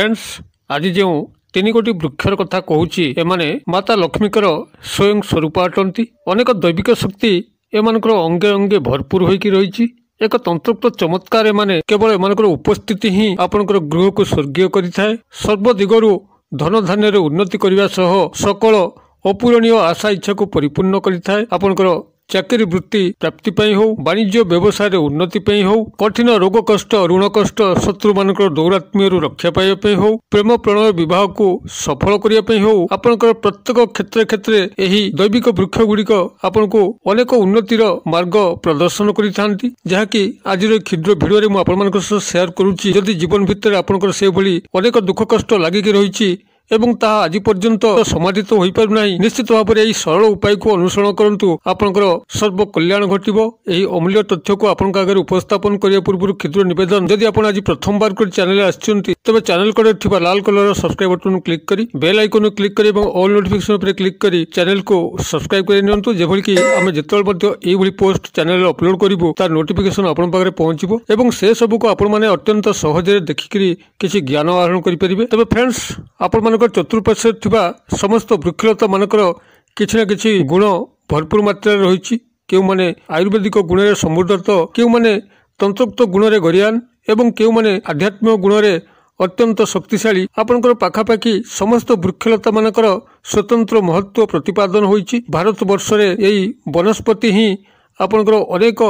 friends ଆଜି ଯେଉଁ ତିନିଗୋଟି ବୃକ୍ଷର କଥା କହୁଛି ଏମାନେ ମାତା ଲକ୍ଷ୍ମୀଙ୍କର ସ୍ୱୟଂ ସ୍ୱରୂପ ଅଟନ୍ତି ଅନେକ ଦୈବିକ ଶକ୍ତି ଏମାନଙ୍କର ଅଙ୍ଗେ ଅଙ୍ଗେ ଭରପୁର ହୋଇକି ରହିଛି ଏକ ତନ୍ତ୍ରପ୍ତ ଚମତ୍କାର ଏମାନେ କେବଳ ଏମାନଙ୍କର ଉପସ୍ଥିତି ହିଁ ଆପଣଙ୍କର ଗୃହକୁ ସ୍ୱର୍ଗୀୟ କରିଥାଏ ସର୍ବଦିଗରୁ ଧନଧାନ୍ୟରେ ଉନ୍ନତି କରିବା ସହ ସକଳ ଅପୂରଣୀୟ ଆଶା ଇଚ୍ଛାକୁ ପରିପୂର୍ଣ୍ଣ କରିଥାଏ ଆପଣଙ୍କର ଚାକିରି ବୃତ୍ତି ପ୍ରାପ୍ତି ପାଇଁ ହେଉ ବାଣିଜ୍ୟ ବ୍ୟବସାୟରେ ଉନ୍ନତି ପାଇଁ ହେଉ କଠିନ ରୋଗ କଷ୍ଟ ଋଣ କଷ୍ଟ ଶତ୍ରୁମାନଙ୍କର ଦୌରାତ୍ମ୍ୟରୁ ରକ୍ଷା ପାଇବା ପାଇଁ ହେଉ ପ୍ରେମ ପ୍ରଣୟ ବିବାହକୁ ସଫଳ କରିବା ପାଇଁ ହେଉ ଆପଣଙ୍କର ପ୍ରତ୍ୟେକ କ୍ଷେତ୍ର କ୍ଷେତ୍ରରେ ଏହି ଦୈବିକ ବୃକ୍ଷ ଗୁଡ଼ିକ ଆପଣଙ୍କୁ ଅନେକ ଉନ୍ନତିର ମାର୍ଗ ପ୍ରଦର୍ଶନ କରିଥାନ୍ତି ଯାହାକି ଆଜିର ଏହି କ୍ଷୁଦ୍ର ଭିଡ଼ିଓରେ ମୁଁ ଆପଣମାନଙ୍କ ସହ ସେୟାର କରୁଛି ଯଦି ଜୀବନ ଭିତରେ ଆପଣଙ୍କର ସେଭଳି ଅନେକ ଦୁଃଖ କଷ୍ଟ ଲାଗିକି ରହିଛି এবং ତାହା ଆଜି ପର୍ଯ୍ୟନ୍ତ ସମାଧିତ ହୋଇପାରୁନାହିଁ ନିଶ୍ଚିତ ଭାବରେ ଏହି ସରଳ ଉପାୟକୁ ଅନୁସରଣ କରନ୍ତୁ ଆପଣଙ୍କର ସର୍ବକଲ୍ୟାଣ ଘଟିବ ଏହି ଅମୂଲ୍ୟ ତଥ୍ୟକୁ ଆପଣଙ୍କ ଆଗରେ ଉପସ୍ଥାପନ କରିବା ପୂର୍ବରୁ କ୍ଷୁଦ୍ର ନିବେଦନ ଯଦି ଆପଣ ଆଜି ପ୍ରଥମବାର କରି ଚ୍ୟାନେଲ ଆସିଛନ୍ତି ତେବେ ଚ୍ୟାନେଲ କଡ଼ରେ ଥିବା ଲାଲ କଲରର ସବସ୍କ୍ରାଇବ ବଟନକୁ କ୍ଲିକ୍ କରି ବେଲ୍ ଆଇକନକୁ କ୍ଲିକ୍ କରି ଏବଂ ଅଲ୍ ନୋଟିଫିକେସନ ଉପରେ କ୍ଲିକ୍ କରି ଚ୍ୟାନେଲକୁ ସବସ୍କ୍ରାଇବ କରି ନିଅନ୍ତୁ ଯେଭଳିକି ଆମେ ଯେତେବେଳେ ମଧ୍ୟ ଏଇଭଳି ପୋଷ୍ଟ ଚ୍ୟାନେଲରେ ଅପଲୋଡ଼ କରିବୁ ତାର ନୋଟିଫିକେସନ ଆପଣଙ୍କ ପାଖରେ ପହଞ୍ଚିବ ଏବଂ ସେ ସବୁକୁ ଆପଣମାନେ ଅତ୍ୟନ୍ତ ସହଜରେ ଦେଖିକରି କିଛି ଜ୍ଞାନ ଆହରଣ କରିପାରିବେ ତେବେ ଫ୍ରେଣ୍ଡସ୍ ଆପଣମାନଙ୍କ ଆପଣଙ୍କ ଚତୁଃପାର୍ଶ୍ୱରେ ଥିବା ସମସ୍ତ ବୃକ୍ଷଲତା ମାନଙ୍କର କିଛି ନା କିଛି ଗୁଣ ଭରପୁର ମାତ୍ରାରେ ରହିଛି କେଉଁମାନେ ଆୟୁର୍ବେଦିକ ଗୁଣରେ ସମୃଦ୍ଧ ତ କେଉଁମାନେ ତନ୍ତ୍ରୋକ୍ତ ଗୁଣରେ ଗରିଆନ୍ ଏବଂ କେଉଁମାନେ ଆଧ୍ୟାତ୍ମିକ ଗୁଣରେ ଅତ୍ୟନ୍ତ ଶକ୍ତିଶାଳୀ ଆପଣଙ୍କର ପାଖାପାଖି ସମସ୍ତ ବୃକ୍ଷଲତା ମାନଙ୍କର ସ୍ୱତନ୍ତ୍ର ମହତ୍ଵ ପ୍ରତିପାଦନ ହୋଇଛି ଭାରତ ବର୍ଷରେ ଏହି ବନସ୍ପତି ହିଁ ଆପଣଙ୍କର ଅନେକ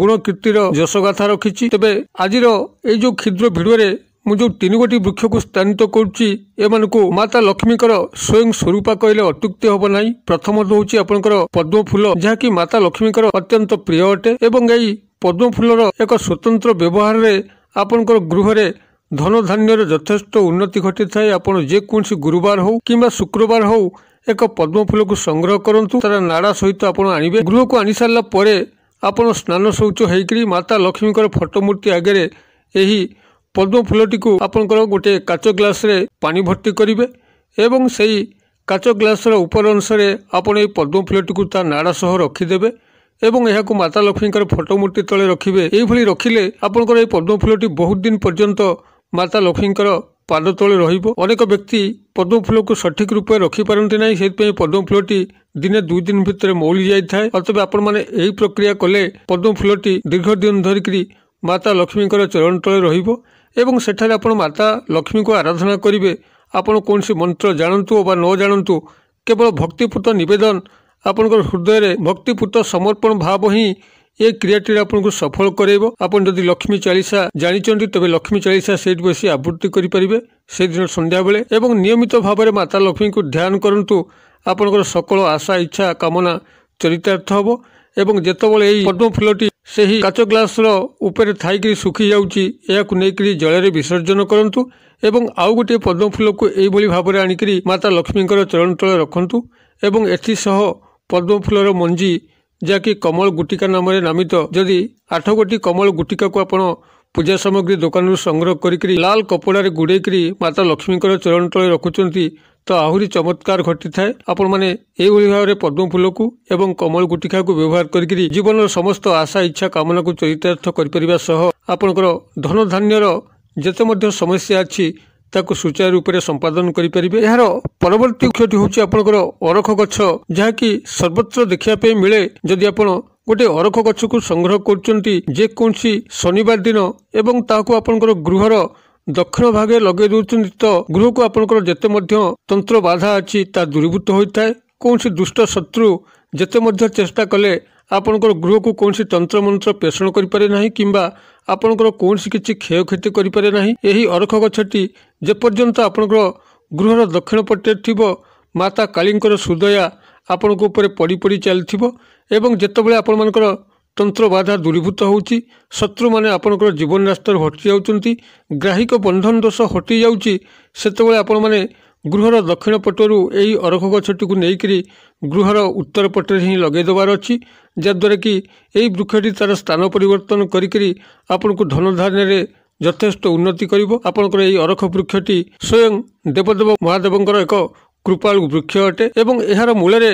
ଗୁଣ କୀର୍ତ୍ତିର ଯଶଗାଥା ରଖିଛି ତେବେ ଆଜିର ଏଇ ଯେଉଁ କ୍ଷୁଦ୍ର ଭିଡ଼ିଓରେ ମୁଁ ଯେଉଁ ତିନି ଗୋଟି ବୃକ୍ଷକୁ ସ୍ଥାନିତ କରୁଛି ଏମାନଙ୍କୁ ମାତା ଲକ୍ଷ୍ମୀଙ୍କର ସ୍ୱୟଂ ସ୍ୱରୂପ କହିଲେ ଅତ୍ୟୁକ୍ତି ହେବ ନାହିଁ ପ୍ରଥମ ହେଉଛି ଆପଣଙ୍କର ପଦ୍ମ ଫୁଲ ଯାହାକି ମାତା ଲକ୍ଷ୍ମୀଙ୍କର ଅତ୍ୟନ୍ତ ପ୍ରିୟ ଅଟେ ଏବଂ ଏହି ପଦ୍ମ ଫୁଲର ଏକ ସ୍ୱତନ୍ତ୍ର ବ୍ୟବହାରରେ ଆପଣଙ୍କର ଗୃହରେ ଧନ ଧନଧାନ୍ୟର ଯଥେଷ୍ଟ ଉନ୍ନତି ଘଟିଥାଏ ଆପଣ ଯେକୌଣସି ଗୁରୁବାର ହେଉ କିମ୍ବା ଶୁକ୍ରବାର ହେଉ ଏକ ପଦ୍ମ ଫୁଲକୁ ସଂଗ୍ରହ କରନ୍ତୁ ତାର ନାଡ଼ା ସହିତ ଆପଣ ଆଣିବେ ଗୃହକୁ ଆଣି ସାରିଲା ପରେ ଆପଣ ସ୍ନାନ ଶୌଚ ହୋଇକରି ମାତା ଲକ୍ଷ୍ମୀଙ୍କର ଫଟୋମୂର୍ତ୍ତି ଆଗରେ ଏହି ପଦ୍ମ ଫୁଲଟିକୁ ଆପଣଙ୍କର ଗୋଟିଏ କାଚ ଗ୍ଲାସ୍ରେ ପାଣି ଭର୍ତ୍ତି କରିବେ ଏବଂ ସେହି କାଚ ଗ୍ଲାସ୍ର ଉପର ଅଂଶରେ ଆପଣ ଏଇ ପଦ୍ମ ଫୁଲଟିକୁ ତା ନାଡ଼ା ସହ ରଖିଦେବେ ଏବଂ ଏହାକୁ ମାତା ଲକ୍ଷ୍ମୀଙ୍କର ଫଟୋ ମୂର୍ତ୍ତି ତଳେ ରଖିବେ ଏହିଭଳି ରଖିଲେ ଆପଣଙ୍କର ଏହି ପଦ୍ମ ଫୁଲଟି ବହୁତ ଦିନ ପର୍ଯ୍ୟନ୍ତ ମାତା ଲକ୍ଷ୍ମୀଙ୍କର ପାଦ ତଳେ ରହିବ ଅନେକ ବ୍ୟକ୍ତି ପଦ୍ମ ଫୁଲକୁ ସଠିକ ରୂପେ ରଖିପାରନ୍ତି ନାହିଁ ସେଥିପାଇଁ ପଦ୍ମ ଫୁଲଟି ଦିନେ ଦୁଇ ଦିନ ଭିତରେ ମଉଳି ଯାଇଥାଏ ଅଥବା ଆପଣମାନେ ଏହି ପ୍ରକ୍ରିୟା କଲେ ପଦ୍ମ ଫୁଲଟି ଦୀର୍ଘ ଦିନ ଧରିକିରି ମାତା ଲକ୍ଷ୍ମୀଙ୍କର ଚରଣ ତଳେ ରହିବ ଏବଂ ସେଠାରେ ଆପଣ ମାତା ଲକ୍ଷ୍ମୀଙ୍କୁ ଆରାଧନା କରିବେ ଆପଣ କୌଣସି ମନ୍ତ୍ର ଜାଣନ୍ତୁ ବା ନ ଜାଣନ୍ତୁ କେବଳ ଭକ୍ତିପୂତ ନିବେଦନ ଆପଣଙ୍କ ହୃଦୟରେ ଭକ୍ତିପୂତ ସମର୍ପଣ ଭାବ ହିଁ ଏ କ୍ରିୟାଟି ଆପଣଙ୍କୁ ସଫଳ କରାଇବ ଆପଣ ଯଦି ଲକ୍ଷ୍ମୀ ଚାଳିଶା ଜାଣିଛନ୍ତି ତେବେ ଲକ୍ଷ୍ମୀ ଚାଳିଶା ସେଇଠି ବସି ଆବୃତ୍ତି କରିପାରିବେ ସେଦିନ ସନ୍ଧ୍ୟାବେଳେ ଏବଂ ନିୟମିତ ଭାବରେ ମାତା ଲକ୍ଷ୍ମୀଙ୍କୁ ଧ୍ୟାନ କରନ୍ତୁ ଆପଣଙ୍କର ସକଳ ଆଶା ଇଚ୍ଛା କାମନା ଚରିତାର୍ଥ ହେବ ଏବଂ ଯେତେବେଳେ ଏହି ପଦ୍ମ ଫୁଲଟି ସେହି କାଚ ଗ୍ଲାସ୍ର ଉପରେ ଥାଇକରି ଶୁଖିଯାଉଛି ଏହାକୁ ନେଇକରି ଜଳରେ ବିସର୍ଜନ କରନ୍ତୁ ଏବଂ ଆଉ ଗୋଟିଏ ପଦ୍ମଫୁଲକୁ ଏହିଭଳି ଭାବରେ ଆଣିକିରି ମାତା ଲକ୍ଷ୍ମୀଙ୍କର ଚରଣ ତଳେ ରଖନ୍ତୁ ଏବଂ ଏଥିସହ ପଦ୍ମଫୁଲର ମଞ୍ଜି ଯାହାକି କମଳ ଗୁଟିକା ନାମରେ ନାମିତ ଯଦି ଆଠ ଗୋଟି କମଳ ଗୁଟିକାକୁ ଆପଣ ପୂଜା ସାମଗ୍ରୀ ଦୋକାନରୁ ସଂଗ୍ରହ କରିକିରି ଲାଲ କପଡ଼ାରେ ଗୁଡ଼େଇକରି ମାତା ଲକ୍ଷ୍ମୀଙ୍କର ଚରଣ ତଳେ ରଖୁଛନ୍ତି ତ ଆହୁରି ଚମତ୍କାର ଘଟିଥାଏ ଆପଣମାନେ ଏଇଭଳି ଭାବରେ ପଦ୍ମ ଫୁଲକୁ ଏବଂ କମଳ ଗୁଟିକାକୁ ବ୍ୟବହାର କରିକିରି ଜୀବନର ସମସ୍ତ ଆଶା ଇଚ୍ଛା କାମନାକୁ ଚରିତାର୍ଥ କରିପାରିବା ସହ ଆପଣଙ୍କର ଧନଧାନ୍ୟର ଯେତେ ମଧ୍ୟ ସମସ୍ୟା ଅଛି ତାକୁ ସୁଚାରୁ ରୂପରେ ସମ୍ପାଦନ କରିପାରିବେ ଏହାର ପରବର୍ତ୍ତୀ କ୍ଷତି ହେଉଛି ଆପଣଙ୍କର ଅରଖ ଗଛ ଯାହାକି ସର୍ବତ୍ର ଦେଖିବା ପାଇଁ ମିଳେ ଯଦି ଆପଣ ଗୋଟିଏ ଅରଖ ଗଛକୁ ସଂଗ୍ରହ କରୁଛନ୍ତି ଯେକୌଣସି ଶନିବାର ଦିନ ଏବଂ ତାହାକୁ ଆପଣଙ୍କର ଗୃହର ଦକ୍ଷିଣ ଭାଗେ ଲଗେଇ ଦେଉଛନ୍ତି ତ ଗୃହକୁ ଆପଣଙ୍କର ଯେତେ ମଧ୍ୟ ତନ୍ତ୍ର ବାଧା ଅଛି ତା ଦୂରୀଭୂତ ହୋଇଥାଏ କୌଣସି ଦୁଷ୍ଟ ଶତ୍ରୁ ଯେତେ ମଧ୍ୟ ଚେଷ୍ଟା କଲେ ଆପଣଙ୍କର ଗୃହକୁ କୌଣସି ତନ୍ତ୍ରମନ୍ତ୍ର ପେଷଣ କରିପାରେ ନାହିଁ କିମ୍ବା ଆପଣଙ୍କର କୌଣସି କିଛି କ୍ଷୟକ୍ଷତି କରିପାରେ ନାହିଁ ଏହି ଅରଖ ଗଛଟି ଯେପର୍ଯ୍ୟନ୍ତ ଆପଣଙ୍କର ଗୃହର ଦକ୍ଷିଣ ପଟେ ଥିବ ମାତା କାଳୀଙ୍କର ସୁଦୟା ଆପଣଙ୍କ ଉପରେ ପଡ଼ି ପଡ଼ି ଚାଲିଥିବ ଏବଂ ଯେତେବେଳେ ଆପଣମାନଙ୍କର ତନ୍ତ୍ର ବାଧା ଦୂରୀଭୂତ ହେଉଛି ଶତ୍ରୁମାନେ ଆପଣଙ୍କର ଜୀବନ ରାସ୍ତାରୁ ହଟି ଯାଉଛନ୍ତି ଗ୍ରାହିକ ବନ୍ଧନ ଦୋଷ ହଟିଯାଉଛି ସେତେବେଳେ ଆପଣମାନେ ଗୃହର ଦକ୍ଷିଣ ପଟରୁ ଏହି ଅରଖ ଗଛଟିକୁ ନେଇକରି ଗୃହର ଉତ୍ତର ପଟରେ ହିଁ ଲଗାଇଦେବାର ଅଛି ଯାହାଦ୍ୱାରା କି ଏହି ବୃକ୍ଷଟି ତା'ର ସ୍ଥାନ ପରିବର୍ତ୍ତନ କରିକିରି ଆପଣଙ୍କୁ ଧନ ଧନଧାନ୍ୟରେ ଯଥେଷ୍ଟ ଉନ୍ନତି କରିବ ଆପଣଙ୍କର ଏହି ଅରଖ ବୃକ୍ଷଟି ସ୍ୱୟଂ ଦେବଦେବ ମହାଦେବଙ୍କର ଏକ କୃପାଳୁ ବୃକ୍ଷ ଅଟେ ଏବଂ ଏହାର ମୂଳରେ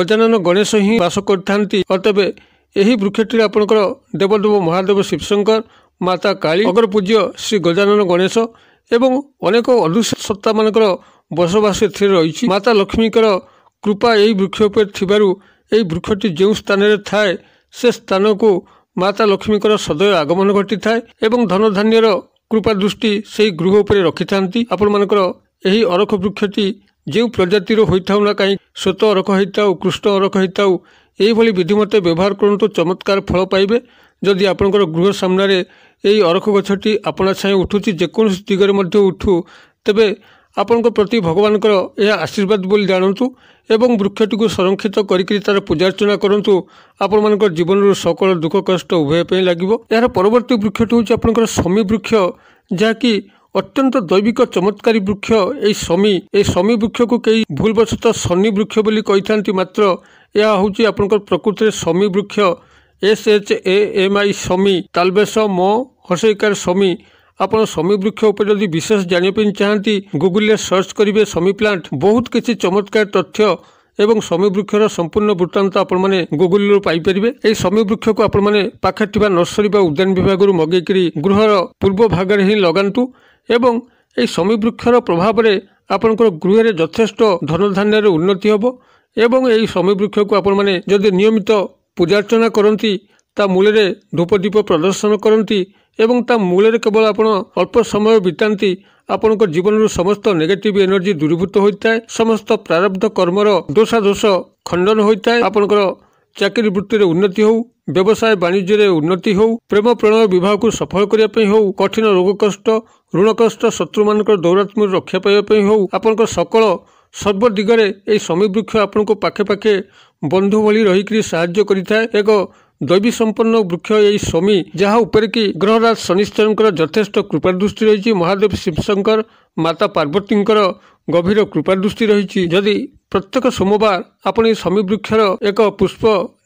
ଗଜାନନ ଗଣେଶ ହିଁ ବାସ କରିଥାନ୍ତି ଅତେବେ ଏହି ବୃକ୍ଷଟିରେ ଆପଣଙ୍କର ଦେବଦେବ ମହାଦେବ ଶିବଶଙ୍କର ମାତା କାଳୀ ଅଗର ପୂଜ୍ୟ ଶ୍ରୀ ଗଜାନନ ଗଣେଶ ଏବଂ ଅନେକ ଅଦୃଶ୍ୟ ସତ୍ତାମାନଙ୍କର ବସବାସ ଏଥିରେ ରହିଛି ମାତା ଲକ୍ଷ୍ମୀଙ୍କର କୃପା ଏହି ବୃକ୍ଷ ଉପରେ ଥିବାରୁ ଏହି ବୃକ୍ଷଟି ଯେଉଁ ସ୍ଥାନରେ ଥାଏ ସେ ସ୍ଥାନକୁ ମାତା ଲକ୍ଷ୍ମୀଙ୍କର ସଦୟ ଆଗମନ ଘଟିଥାଏ ଏବଂ ଧନଧାନ୍ୟର କୃପା ଦୃଷ୍ଟି ସେହି ଗୃହ ଉପରେ ରଖିଥାନ୍ତି ଆପଣମାନଙ୍କର ଏହି ଅରଖ ବୃକ୍ଷଟି ଯେଉଁ ପ୍ରଜାତିର ହୋଇଥାଉ ନା କାହିଁ ସ୍ୱତଃ ଅରଖ ହୋଇଥାଉ କୃଷ୍ଣ ଅରଖ ହୋଇଥାଉ ଏହିଭଳି ବିଧି ମୋତେ ବ୍ୟବହାର କରନ୍ତୁ ଚମତ୍କାର ଫଳ ପାଇବେ ଯଦି ଆପଣଙ୍କର ଗୃହ ସାମ୍ନାରେ ଏହି ଅରଖ ଗଛଟି ଆପଣ ଛାଏଁ ଉଠୁଛି ଯେକୌଣସି ଦିଗରେ ମଧ୍ୟ ଉଠୁ ତେବେ ଆପଣଙ୍କ ପ୍ରତି ଭଗବାନଙ୍କର ଏହା ଆଶୀର୍ବାଦ ବୋଲି ଜାଣନ୍ତୁ ଏବଂ ବୃକ୍ଷଟିକୁ ସଂରକ୍ଷିତ କରିକି ତା'ର ପୂଜାର୍ଚ୍ଚନା କରନ୍ତୁ ଆପଣମାନଙ୍କର ଜୀବନରୁ ସକଳ ଦୁଃଖ କଷ୍ଟ ଉଭୟ ପାଇଁ ଲାଗିବ ଏହାର ପରବର୍ତ୍ତୀ ବୃକ୍ଷଟି ହେଉଛି ଆପଣଙ୍କର ସମୀ ବୃକ୍ଷ ଯାହାକି অত্যন্ত দৈবিক চমৎকাରୀ ବୃକ୍ଷ ଏହି ସମୀ ଏହି ସମୀ ବୃକ୍ଷକୁ କେହି ଭୁଲବଶତଃ ଶନି ବୃକ୍ଷ ବୋଲି କହିଥାନ୍ତି ମାତ୍ର ଏହା ହେଉଛି ଆପଣଙ୍କର ପ୍ରକୃତିରେ ସମୀ ବୃକ୍ଷ S H A M I ସମୀ ତାଲବେଶ ମୋ ହସେଇକାର ସମୀ ଆପଣ ସମୀ ବୃକ୍ଷ ଉପରେ ଯଦି ବିଶେଷ ଜାଣିବା ପାଇଁ ଚାହାନ୍ତି ଗୁଗୁଲରେ ସର୍ଚ୍ଚ କରିବେ ସମୀ ପ୍ଲାଣ୍ଟ ବହୁତ କିଛି ଚମତ୍କାର ତଥ୍ୟ ଏବଂ ସମୟ ବୃକ୍ଷର ସମ୍ପୂର୍ଣ୍ଣ ବୃତ୍ତାନ୍ତ ଆପଣମାନେ ଗୁଗୁଲରୁ ପାଇପାରିବେ ଏହି ସମୟ ବୃକ୍ଷକୁ ଆପଣମାନେ ପାଖରେ ଥିବା ନର୍ସରୀ ବା ଉଦ୍ୟାନ ବିଭାଗରୁ ମଗେଇକରି ଗୃହର ପୂର୍ବ ଭାଗରେ ହିଁ ଲଗାନ୍ତୁ ଏବଂ ଏହି ସମୟ ବୃକ୍ଷର ପ୍ରଭାବରେ ଆପଣଙ୍କର ଗୃହରେ ଯଥେଷ୍ଟ ଧନଧାନ୍ୟର ଉନ୍ନତି ହେବ ଏବଂ ଏହି ସମୟ ବୃକ୍ଷକୁ ଆପଣମାନେ ଯଦି ନିୟମିତ ପୂଜାର୍ଚ୍ଚନା କରନ୍ତି ତା ମୂଳରେ ଧୂପ ଦୀପ ପ୍ରଦର୍ଶନ କରନ୍ତି ଏବଂ ତା ମୂଳରେ କେବଳ ଆପଣ ଅଳ୍ପ ସମୟ ବିତାନ୍ତି ଆପଣଙ୍କ ଜୀବନରୁ ସମସ୍ତ ନେଗେଟିଭ୍ ଏନର୍ଜି ଦୂରୀଭୂତ ହୋଇଥାଏ ସମସ୍ତ ପ୍ରାରବ୍ଧ କର୍ମର ଦୋଷାଦୋଷ ଖଣ୍ଡନ ହୋଇଥାଏ ଆପଣଙ୍କର ଚାକିରି ବୃତ୍ତିରେ ଉନ୍ନତି ହେଉ ବ୍ୟବସାୟ ବାଣିଜ୍ୟରେ ଉନ୍ନତି ହେଉ ପ୍ରେମ ପ୍ରଣୟ ବିବାହକୁ ସଫଳ କରିବା ପାଇଁ ହେଉ କଠିନ ରୋଗ କଷ୍ଟ ଋଣ କଷ୍ଟ ଶତ୍ରୁମାନଙ୍କର ଦୌରାତ୍ମ୍ୟରୁ ରକ୍ଷା ପାଇବା ପାଇଁ ହେଉ ଆପଣଙ୍କ ସକଳ ସର୍ବଦିଗରେ ଏହି ସମୀବୃକ୍ଷ ଆପଣଙ୍କୁ ପାଖେ ପାଖେ ବନ୍ଧୁ ଭଳି ରହିକରି ସାହାଯ୍ୟ କରିଥାଏ ଏକ ଦୈବୀ ସମ୍ପନ୍ନ ବୃକ୍ଷ ଏହି ସ୍ୱାମୀ ଯାହା ଉପରେ କି ଗ୍ରହରାଜ ଶନିଶ୍ଚରଙ୍କର ଯଥେଷ୍ଟ କୃପା ଦୃଷ୍ଟି ରହିଛି ମହାଦେବ ଶିବଶଙ୍କର ମାତା ପାର୍ବତୀଙ୍କର ଗଭୀର କୃପା ଦୃଷ୍ଟି ରହିଛି ଯଦି ପ୍ରତ୍ୟେକ ସୋମବାର ଆପଣ ଏହି ସମୀ ବୃକ୍ଷର ଏକ ପୁଷ୍ପ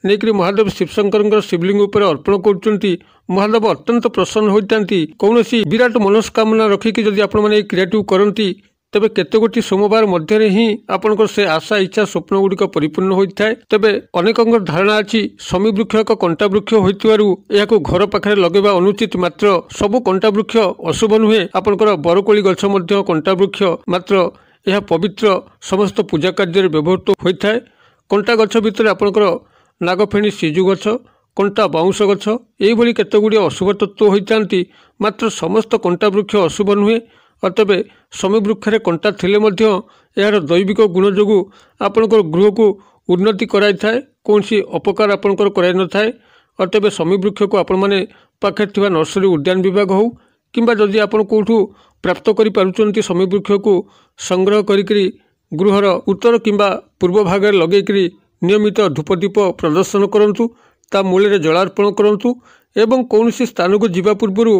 ନେଇକରି ମହାଦେବ ଶିବଶଙ୍କରଙ୍କର ଶିବଲିଙ୍ଗ ଉପରେ ଅର୍ପଣ କରୁଛନ୍ତି ମହାଦେବ ଅତ୍ୟନ୍ତ ପ୍ରସନ୍ନ ହୋଇଥାନ୍ତି କୌଣସି ବିରାଟ ମନସ୍କାମନା ରଖିକି ଯଦି ଆପଣମାନେ ଏହି କ୍ରିୟାଟିକୁ କରନ୍ତି ତେବେ କେତେଗୋଟି ସୋମବାର ମଧ୍ୟରେ ହିଁ ଆପଣଙ୍କର ସେ ଆଶା ଇଚ୍ଛା ସ୍ୱପ୍ନ ଗୁଡ଼ିକ ପରିପୂର୍ଣ୍ଣ ହୋଇଥାଏ ତେବେ ଅନେକଙ୍କର ଧାରଣା ଅଛି ଶମୀ ବୃକ୍ଷ ଏକ କଣ୍ଟା ବୃକ୍ଷ ହୋଇଥିବାରୁ ଏହାକୁ ଘର ପାଖରେ ଲଗାଇବା ଅନୁଚିତ ମାତ୍ର ସବୁ କଣ୍ଟା ବୃକ୍ଷ ଅଶୁଭ ନୁହେଁ ଆପଣଙ୍କର ବରକୋଳି ଗଛ ମଧ୍ୟ କଣ୍ଟା ବୃକ୍ଷ ମାତ୍ର ଏହା ପବିତ୍ର ସମସ୍ତ ପୂଜା କାର୍ଯ୍ୟରେ ବ୍ୟବହୃତ ହୋଇଥାଏ କଣ୍ଟା ଗଛ ଭିତରେ ଆପଣଙ୍କର ନାଗଫେଣି ସିଜୁ ଗଛ କଣ୍ଟା ବାଉଁଶ ଗଛ ଏହିଭଳି କେତେଗୁଡ଼ିଏ ଅଶୁଭ ତତ୍ତ୍ୱ ହୋଇଥାନ୍ତି ମାତ୍ର ସମସ୍ତ କଣ୍ଟା ବୃକ୍ଷ ଅଶୁଭ ନୁହେଁ ତେବେ ସ୍ୱାମୀ ବୃକ୍ଷରେ କଣ୍ଟା ଥିଲେ ମଧ୍ୟ ଏହାର ଦୈବିକ ଗୁଣ ଯୋଗୁଁ ଆପଣଙ୍କର ଗୃହକୁ ଉନ୍ନତି କରାଇଥାଏ କୌଣସି ଅପକାର ଆପଣଙ୍କର କରାଇ କରାଇନଥାଏ ତେବେ ସ୍ୱାମୀ ବୃକ୍ଷକୁ ଆପଣମାନେ ପାଖରେ ଥିବା ନର୍ସରୀ ଉଦ୍ୟାନ ବିଭାଗ ହେଉ କିମ୍ବା ଯଦି ଆପଣ କେଉଁଠୁ ପ୍ରାପ୍ତ କରିପାରୁଛନ୍ତି ସ୍ୱାମୀ ବୃକ୍ଷକୁ ସଂଗ୍ରହ କରିକିରି ଗୃହର ଉତ୍ତର କିମ୍ବା ପୂର୍ବ ଭାଗରେ ଲଗେଇକରି ନିୟମିତ ଧୂପଦୀପ ପ୍ରଦର୍ଶନ କରନ୍ତୁ ତା ମୂଳରେ ଜଳାର୍ପଣ କରନ୍ତୁ ଏବଂ କୌଣସି ସ୍ଥାନକୁ ଯିବା ପୂର୍ବରୁ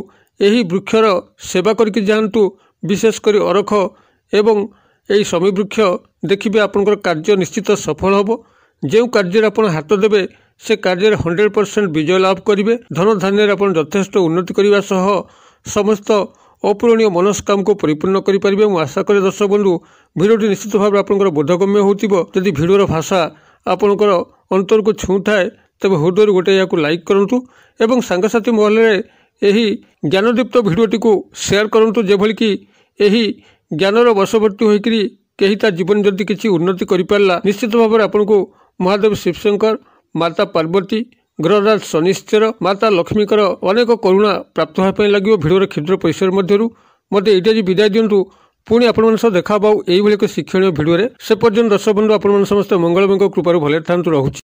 ଏହି ବୃକ୍ଷର ସେବା କରିକି ଯାଆନ୍ତୁ বিশেষ করে ଅରଖ ଏବଂ ଏହି ଶମୀବୃକ୍ଷ ଦେଖିବେ ଆପଣଙ୍କର କାର୍ଯ୍ୟ ନିଶ୍ଚିତ ସଫଳ ହେବ ଯେଉଁ କାର୍ଯ୍ୟରେ ଆପଣ ହାତ ଦେବେ ସେ କାର୍ଯ୍ୟରେ ହଣ୍ଡ୍ରେଡ଼ ପରସେଣ୍ଟ ବିଜୟ ଲାଭ କରିବେ ଧନ ଧାନ୍ୟରେ ଆପଣ ଯଥେଷ୍ଟ ଉନ୍ନତି କରିବା ସହ ସମସ୍ତ ଅପୂରଣୀୟ ମନସ୍କାମକୁ ପରିପୂର୍ଣ୍ଣ କରିପାରିବେ ମୁଁ ଆଶା କରେ ଦର୍ଶକ ବନ୍ଧୁ ଭିଡ଼ିଓଟି ନିଶ୍ଚିତ ଭାବରେ ଆପଣଙ୍କର ବୋଧଗମ୍ୟ ହେଉଥିବ ଯଦି ଭିଡ଼ିଓର ଭାଷା ଆପଣଙ୍କର ଅନ୍ତରକୁ ଛୁଉଁଥାଏ ତେବେ ହୃଦୟରୁ ଗୋଟେ ଏହାକୁ ଲାଇକ୍ କରନ୍ତୁ ଏବଂ ସାଙ୍ଗସାଥି ମହଲରେ ଏହି ଜ୍ଞାନଦୀପ୍ତ ଭିଡ଼ିଓଟିକୁ ସେୟାର କରନ୍ତୁ ଯେଭଳି କି ଏହି ଜ୍ଞାନର ବଶବର୍ତ୍ତୀ ହୋଇକରି କେହି ତା ଜୀବନ ଯଦି କିଛି ଉନ୍ନତି କରିପାରିଲା ନିଶ୍ଚିତ ଭାବରେ ଆପଣଙ୍କୁ ମହାଦେବ ଶିବଶଙ୍କର ମାତା ପାର୍ବତୀ ଗ୍ରହରାଜ ଶନିଶ୍ଚର ମାତା ଲକ୍ଷ୍ମୀଙ୍କର ଅନେକ କରୁଣା ପ୍ରାପ୍ତ ହେବା ପାଇଁ ଲାଗିବ ଭିଡ଼ର କ୍ଷୁଦ୍ର ପରିସର ମଧ୍ୟରୁ ମୋତେ ଏଇଟା ଯଦି ବିଦାୟ ଦିଅନ୍ତୁ ପୁଣି ଆପଣମାନଙ୍କ ସହ ଦେଖାହେବ ଆଉ ଏଇଭଳି ଏକ ଶିକ୍ଷଣୀୟ ଭିଡ଼ିଓରେ ସେ ପର୍ଯ୍ୟନ୍ତ ଦର୍ଶକ ବନ୍ଧୁ ଆପଣମାନେ ସମସ୍ତେ ମଙ୍ଗଳମୟଙ୍କ କୃପାରୁ ଭଲରେ ଥାନ୍ତୁ ରହୁଛି